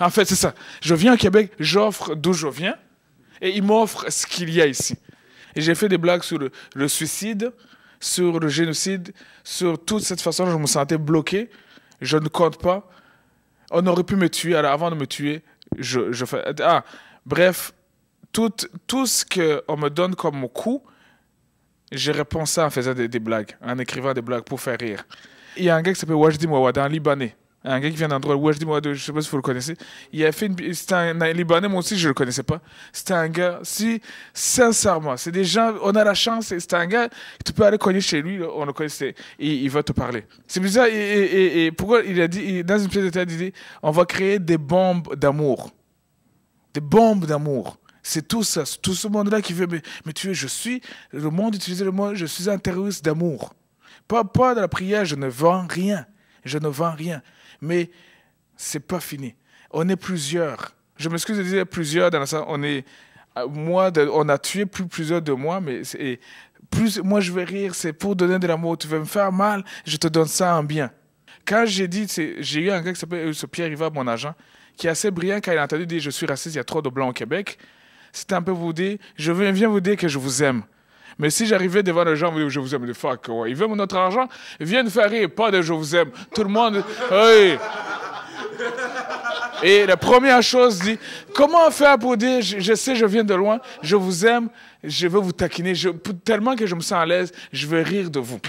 En fait, c'est ça. Je viens au Québec, j'offre d'où je viens, et ils m'offrent ce qu'il y a ici. Et j'ai fait des blagues sur le, suicide, sur le génocide, sur toute cette façon je me sentais bloqué. Je ne compte pas. On aurait pu me tuer. Alors avant de me tuer, je, je fais... Ah, bref, tout, tout ce qu'on me donne comme coup, j'ai réponds ça en faisant des, blagues, en écrivant des blagues pour faire rire. Il y a un gars qui s'appelle Wajdi Mouawad, un Libanais un gars qui vient d'un endroit où je dis moi, je sais pas si vous le connaissez. Il a fait c'était un, Libanais, moi aussi je le connaissais pas. C'était un gars, si sincèrement, c'est des gens, on a la chance. c'est un gars, tu peux aller connaître chez lui, on le connaissait, il va te parler. C'est bizarre. Et, pourquoi il a dit dans une pièce de il dit, on va créer des bombes d'amour, des bombes d'amour. C'est tout ça, c'est tout ce monde-là qui veut. Mais, tu veux, je suis le monde utilise le mot je suis un terroriste d'amour. Pas, pas de la prière, je ne vends rien je ne vends rien. Mais c'est pas fini. On est plusieurs. Je m'excuse de dire plusieurs dans le on est, euh, moi, on a tué plus plusieurs de moi, mais c'est plus, moi je vais rire, c'est pour donner de l'amour. Tu veux me faire mal, je te donne ça en bien. Quand j'ai dit, j'ai eu un gars qui s'appelle euh, Pierre Rivard, mon agent, qui est assez brillant quand il a entendu dire je suis raciste, il y a trop de blancs au Québec. C'était un peu vous dire, je viens vous dire que je vous aime. Mais si j'arrivais devant les gens, je vous aime, de fuck, ils veulent notre argent, viennent faire rire, pas de je vous aime. Tout le monde, hey. Et la première chose dit, comment faire pour dire, je, sais, je viens de loin, je vous aime, je veux vous taquiner, tellement que je me sens à l'aise, je veux rire de vous.